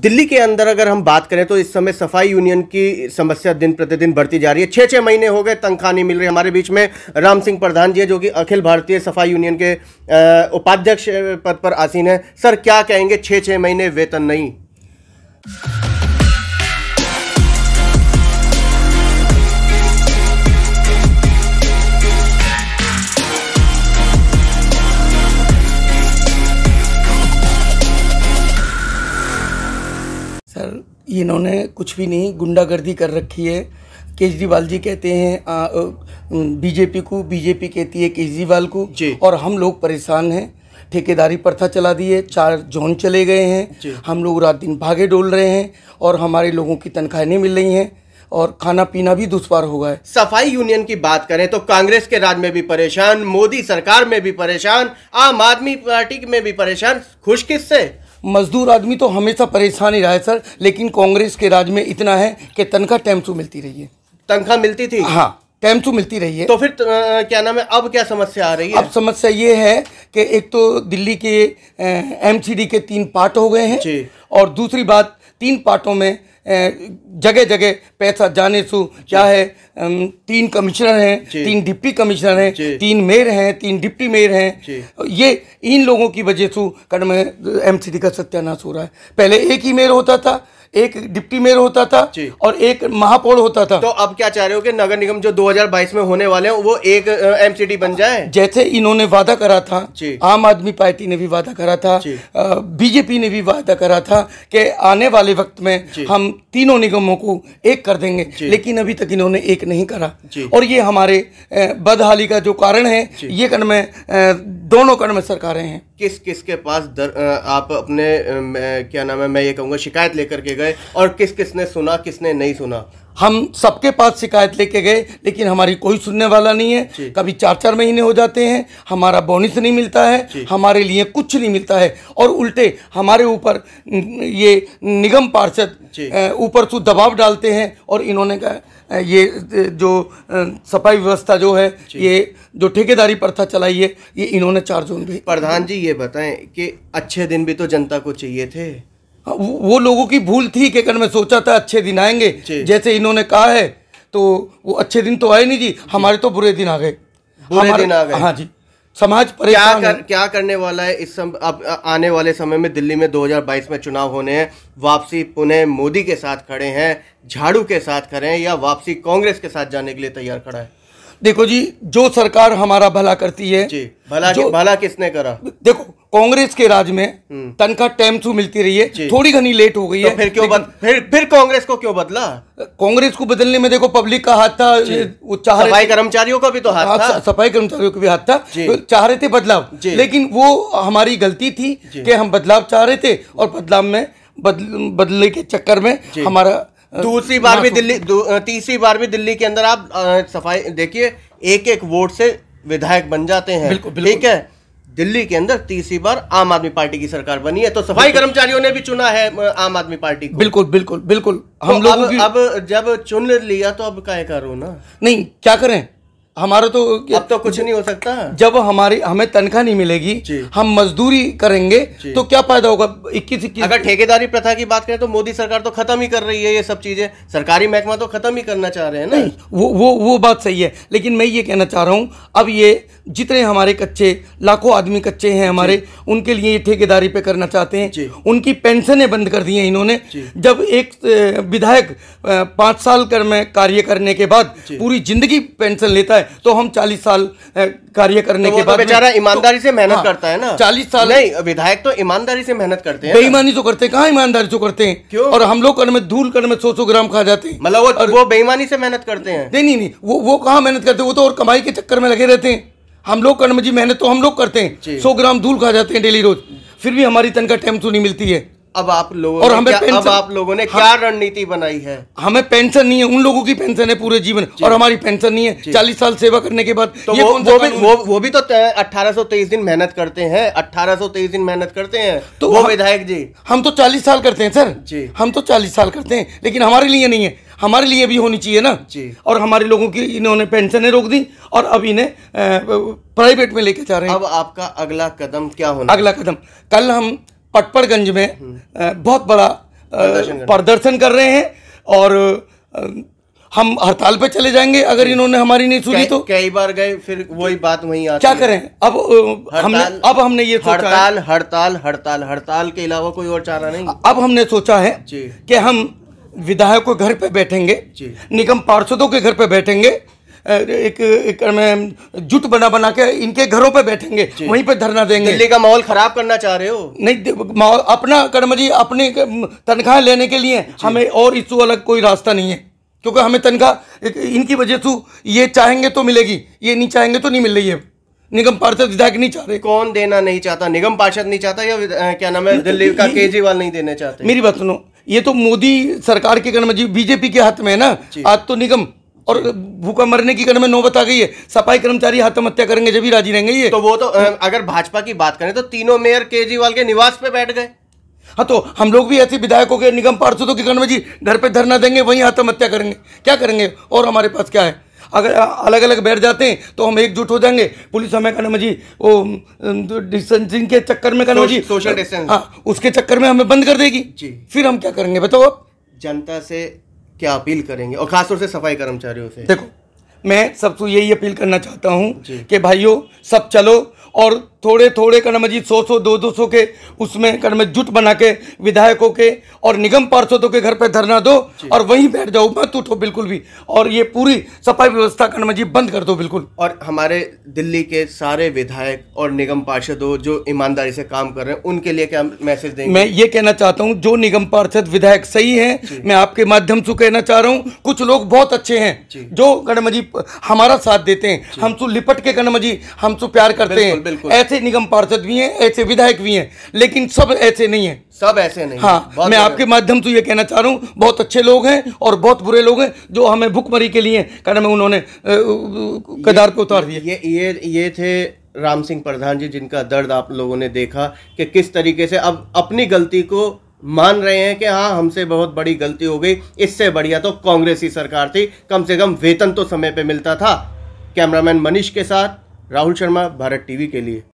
दिल्ली के अंदर अगर हम बात करें तो इस समय सफाई यूनियन की समस्या दिन प्रतिदिन बढ़ती जा रही है छः छः महीने हो गए तनख्वाह नहीं मिल रही हमारे बीच में राम सिंह प्रधान जी है जो कि अखिल भारतीय सफाई यूनियन के उपाध्यक्ष पद पर आसीन है सर क्या कहेंगे छः छः महीने वेतन नहीं इन्होंने कुछ भी नहीं गुंडागर्दी कर रखी है केजरीवाल जी कहते हैं बीजेपी को बीजेपी कहती है केजरीवाल को और हम लोग परेशान हैं ठेकेदारी प्रथा चला दी है चार जोन चले गए हैं हम लोग रात दिन भागे डोल रहे हैं और हमारे लोगों की तनख्वाहें नहीं मिल रही हैं और खाना पीना भी दुष्पार हो गए सफाई यूनियन की बात करें तो कांग्रेस के राज में भी परेशान मोदी सरकार में भी परेशान आम आदमी पार्टी में भी परेशान खुश किससे मजदूर आदमी तो हमेशा परेशान ही रहा है सर लेकिन कांग्रेस के राज में इतना है कि तनख्वाह टाइम टू मिलती रही है तनख्वाह मिलती थी हाँ टाइम टू मिलती रही है तो फिर तो, क्या नाम है अब क्या समस्या आ रही है अब समस्या ये है कि एक तो दिल्ली के एमसीडी के तीन पार्ट हो गए हैं और दूसरी बात तीन पार्टों में जगह जगह पैसा जाने सु चाहे तीन कमिश्नर हैं तीन डिप्टी कमिश्नर हैं तीन मेयर हैं तीन डिप्टी मेयर हैं ये इन लोगों की वजह से कड़म एम का सत्यानाश हो रहा है पहले एक ही मेयर होता था एक डिप्टी मेयर होता था और एक महापौर होता था तो अब क्या चाह रहे हो कि नगर निगम जो 2022 में होने वाले हैं वो एक एमसीडी बन जाए जैसे इन्होंने वादा करा था आम आदमी पार्टी ने भी वादा करा था बीजेपी ने भी वादा करा था कि आने वाले वक्त में हम तीनों निगमों को एक कर देंगे लेकिन अभी तक इन्होंने एक नहीं करा और ये हमारे बदहाली का जो कारण है ये कारण मैं दोनों कर्म सरकारें हैं किस किस के पास दर, आप अपने क्या नाम है मैं ये कहूँगा शिकायत लेकर के गए और किस किसने सुना किसने नहीं सुना हम सबके पास शिकायत लेके गए लेकिन हमारी कोई सुनने वाला नहीं है कभी चार चार महीने हो जाते हैं हमारा बोनस नहीं मिलता है हमारे लिए कुछ नहीं मिलता है और उल्टे हमारे ऊपर ये निगम पार्षद ऊपर से दबाव डालते हैं और इन्होंने कहा ये जो सफाई व्यवस्था जो है ये जो ठेकेदारी प्रथा चलाई है ये इन्होंने चार जोन भी प्रधान जी ये बताएं कि अच्छे दिन भी तो जनता को चाहिए थे हाँ, वो लोगों की भूल थी कि अगर मैं सोचा था अच्छे दिन आएंगे जैसे इन्होंने कहा है तो वो अच्छे दिन तो आए नहीं जी हमारे तो बुरे दिन आ गए बुरे दिन आ गए हाँ जी समाज क्या कर, क्या करने वाला है इस सम, अब आने वाले समय में दिल्ली में 2022 में चुनाव होने हैं वापसी पुणे मोदी के साथ खड़े हैं झाड़ू के साथ खड़े हैं या वापसी कांग्रेस के साथ जाने के लिए तैयार खड़ा है देखो जी जो सरकार हमारा भला करती है जी भला जो, भला किसने करा देखो कांग्रेस के राज में हम्म। तनखा टाइम से मिलती रही है थोड़ी घनी लेट हो गई तो है फिर क्यों बद, फिर फिर कांग्रेस को क्यों बदला कांग्रेस को बदलने में देखो पब्लिक का हाथ था चाह सफाई कर्मचारियों का भी तो हाथ हाँ, था सफाई कर्मचारियों का भी हाथ था तो चाह रहे थे बदलाव लेकिन वो हमारी गलती थी कि हम बदलाव चाह रहे थे और बदलाव में बदल, बदलने के चक्कर में हमारा दूसरी बार भी दिल्ली तीसरी बार भी दिल्ली के अंदर आप सफाई देखिए एक एक वोट से विधायक बन जाते हैं ठीक है दिल्ली के अंदर तीसरी बार आम आदमी पार्टी की सरकार बनी है तो सफाई कर्मचारियों ने भी चुना है आम आदमी पार्टी को बिल्कुल बिल्कुल बिल्कुल हम तो लोग अब, अब जब चुन लिया तो अब क्या करो ना नहीं क्या करें हमारा तो अब तो कुछ नहीं हो सकता जब हमारी हमें तनख्वाह नहीं मिलेगी हम मजदूरी करेंगे तो क्या फायदा होगा इक्कीस इक्कीस अगर ठेकेदारी प्रथा की बात करें तो मोदी सरकार तो खत्म ही कर रही है ये सब चीजें सरकारी महकमा तो खत्म ही करना चाह रहे हैं ना नहीं वो वो वो बात सही है लेकिन मैं ये कहना चाह रहा हूँ अब ये जितने हमारे कच्चे लाखों आदमी कच्चे हैं हमारे उनके लिए ये ठेकेदारी पे करना चाहते हैं उनकी पेंशनें बंद कर दी हैं इन्होंने जब एक विधायक पाँच साल कर में कार्य करने के बाद पूरी जिंदगी पेंशन लेता है है तो हम चालीस साल कार्य करने तो के तो बाद बेचारा ईमानदारी तो, से हाँ, मेहनत हाँ, करता है ना चालीस साल नहीं विधायक तो ईमानदारी से मेहनत करते हैं बेईमानी तो करते हैं कहाँ ईमानदारी तो करते हैं क्यों और हम लोग कर में धूल कर में सौ सौ ग्राम खा जाते हैं मतलब वो, वो बेईमानी से मेहनत करते हैं नहीं नहीं नहीं वो वो कहाँ मेहनत करते हैं वो तो और कमाई के चक्कर में लगे रहते हैं हम लोग कर्म जी मेहनत तो हम लोग करते हैं सौ ग्राम धूल खा जाते हैं डेली रोज फिर भी हमारी तनखा टाइम तो नहीं मिलती है अब आप लोगों और हमें क्या, अब आप लोगों ने क्या रणनीति बनाई है हमें पेंशन नहीं है उन लोगों की पेंशन है पूरे जीवन जी, और हमारी पेंशन नहीं है चालीस साल सेवा करने के बाद तो वो, वो भी वो, वो भी तो अठारह सौ तेईस दिन मेहनत करते हैं अठारह सौ तेईस दिन मेहनत करते हैं तो वो विधायक जी हम तो चालीस साल करते हैं सर जी हम तो चालीस साल करते हैं लेकिन हमारे लिए नहीं है हमारे लिए भी होनी चाहिए ना जी और हमारे लोगों की इन्होंने पेंशन रोक दी और अब इन्हें प्राइवेट में लेके जा रहे हैं अब आपका अगला कदम क्या होना अगला कदम कल हम पटपड़गंज में हम्म। बहुत बड़ा प्रदर्शन कर रहे हैं और हम हड़ताल पे चले जाएंगे अगर हम्म। इन्होंने हमारी नहीं सुनी तो कई बार गए फिर वही बात वही आती क्या करें अब हमने अब हमने ये हड़ताल हड़ताल हड़ताल हड़ताल के अलावा कोई और चारा नहीं अब हमने सोचा है कि हम विधायक को घर पे बैठेंगे निगम पार्षदों के घर पे बैठेंगे एक, एक जुट बना बना के इनके घरों पे बैठेंगे वहीं पे धरना देंगे दिल्ली का माहौल खराब करना चाह रहे हो नहीं माहौल अपना कर्म जी अपनी तनख्वाह लेने के लिए हमें और इस अलग कोई रास्ता नहीं है क्योंकि हमें तनख्वाह इनकी वजह से ये चाहेंगे तो मिलेगी ये नहीं चाहेंगे तो नहीं मिल रही है निगम पार्षद विधायक नहीं चाह रहे कौन देना नहीं चाहता निगम पार्षद नहीं चाहता या क्या नाम है दिल्ली का केजरीवाल नहीं देना चाहते मेरी बात सुनो ये तो मोदी सरकार के कर्म जी बीजेपी के हाथ में है ना आज तो निगम और भूखा मरने की क्रम में नौबत आ गई है सफाई कर्मचारी आत्महत्या करेंगे जब ही राजी रहेंगे ये तो वो तो अगर भाजपा की बात करें तो तीनों मेयर केजरीवाल के निवास पे बैठ गए हाँ तो हम लोग भी ऐसे विधायकों के निगम पार्षदों के कर्म जी घर पे धरना देंगे वहीं आत्महत्या करेंगे क्या करेंगे और हमारे पास क्या है अगर अलग अलग बैठ जाते हैं तो हम एकजुट हो जाएंगे पुलिस हमें कहना जी वो डिस्टेंसिंग तो के चक्कर में कहना जी सोशल डिस्टेंस हाँ उसके चक्कर में हमें बंद कर देगी जी फिर हम क्या करेंगे बताओ आप जनता से क्या अपील करेंगे और ख़ासतौर से सफाई कर्मचारियों से देखो मैं सबसे यही अपील करना चाहता हूँ कि भाइयों सब चलो और थोड़े थोड़े जी सौ सौ दो दो सौ के उसमें कर्म जुट बना के विधायकों के और निगम पार्षदों के घर पे धरना दो और वहीं बैठ जाओ मत उठो बिल्कुल भी और ये पूरी सफाई व्यवस्था जी बंद कर दो बिल्कुल और हमारे दिल्ली के सारे विधायक और निगम पार्षदों जो ईमानदारी से काम कर रहे हैं उनके लिए क्या मैसेज देंगे मैं ये कहना चाहता हूँ जो निगम पार्षद विधायक सही है मैं आपके माध्यम से कहना चाह रहा हूँ कुछ लोग बहुत अच्छे हैं जो जी हमारा साथ देते हैं हम सु लिपट के कर्म जी हम सु प्यार करते हैं ऐसे ऐसे निगम पार्षद भी हैं ऐसे विधायक भी हैं लेकिन सब ऐसे नहीं है सब ऐसे नहीं हाँ मैं आपके माध्यम से ये कहना चाह रहा हूँ बहुत अच्छे लोग हैं और बहुत बुरे लोग हैं जो हमें भुखमरी के लिए में उन्होंने कदार पे उतार दिया ये ये ये थे राम सिंह प्रधान जी जिनका दर्द आप लोगों ने देखा कि किस तरीके से अब अपनी गलती को मान रहे हैं कि हाँ हमसे बहुत बड़ी गलती हो गई इससे बढ़िया तो कांग्रेस ही सरकार थी कम से कम वेतन तो समय पे मिलता था कैमरामैन मनीष के साथ राहुल शर्मा भारत टीवी के लिए